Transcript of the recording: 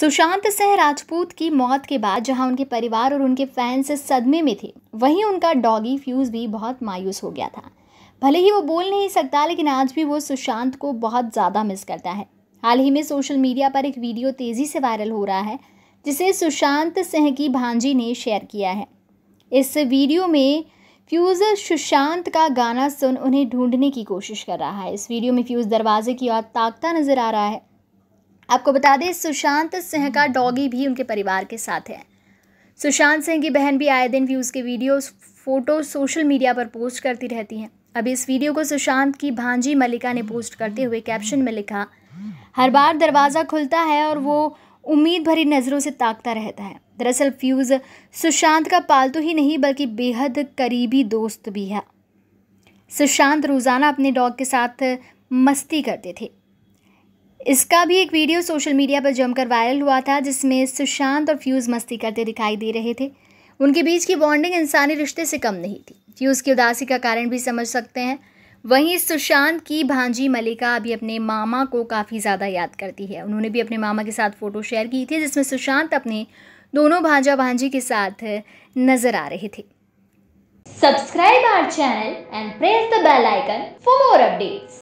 सुशांत सिंह राजपूत की मौत के बाद जहां उनके परिवार और उनके फैंस सदमे में थे वहीं उनका डॉगी फ्यूज़ भी बहुत मायूस हो गया था भले ही वो बोल नहीं सकता लेकिन आज भी वो सुशांत को बहुत ज़्यादा मिस करता है हाल ही में सोशल मीडिया पर एक वीडियो तेज़ी से वायरल हो रहा है जिसे सुशांत सिंह की भांजी ने शेयर किया है इस वीडियो में फ्यूज़ सुशांत का गाना सुन उन्हें ढूंढने की कोशिश कर रहा है इस वीडियो में फ्यूज़ दरवाजे की ओर ताकता नजर आ रहा है आपको बता दें सुशांत सिंह का डॉगी भी उनके परिवार के साथ है सुशांत सिंह की बहन भी आए दिन भी के वीडियो फ़ोटो सोशल मीडिया पर पोस्ट करती रहती हैं अब इस वीडियो को सुशांत की भांजी मलिका ने पोस्ट करते हुए कैप्शन में लिखा हर बार दरवाज़ा खुलता है और वो उम्मीद भरी नज़रों से ताकता रहता है दरअसल फ्यूज़ सुशांत का पालतू ही नहीं बल्कि बेहद करीबी दोस्त भी है सुशांत रोज़ाना अपने डॉग के साथ मस्ती करते थे इसका भी एक वीडियो सोशल मीडिया पर जमकर वायरल हुआ था जिसमें सुशांत और फ्यूज़ मस्ती करते दिखाई दे रहे थे उनके बीच की बॉन्डिंग इंसानी रिश्ते से कम नहीं थी फ्यूज़ की उदासी का कारण भी समझ सकते हैं वहीं सुशांत की भांजी मलिका अभी अपने मामा को काफ़ी ज़्यादा याद करती है उन्होंने भी अपने मामा के साथ फ़ोटो शेयर की थी जिसमें सुशांत अपने दोनों भांजा भांजी के साथ नज़र आ रहे थे subscribe our channel and press the bell icon for more updates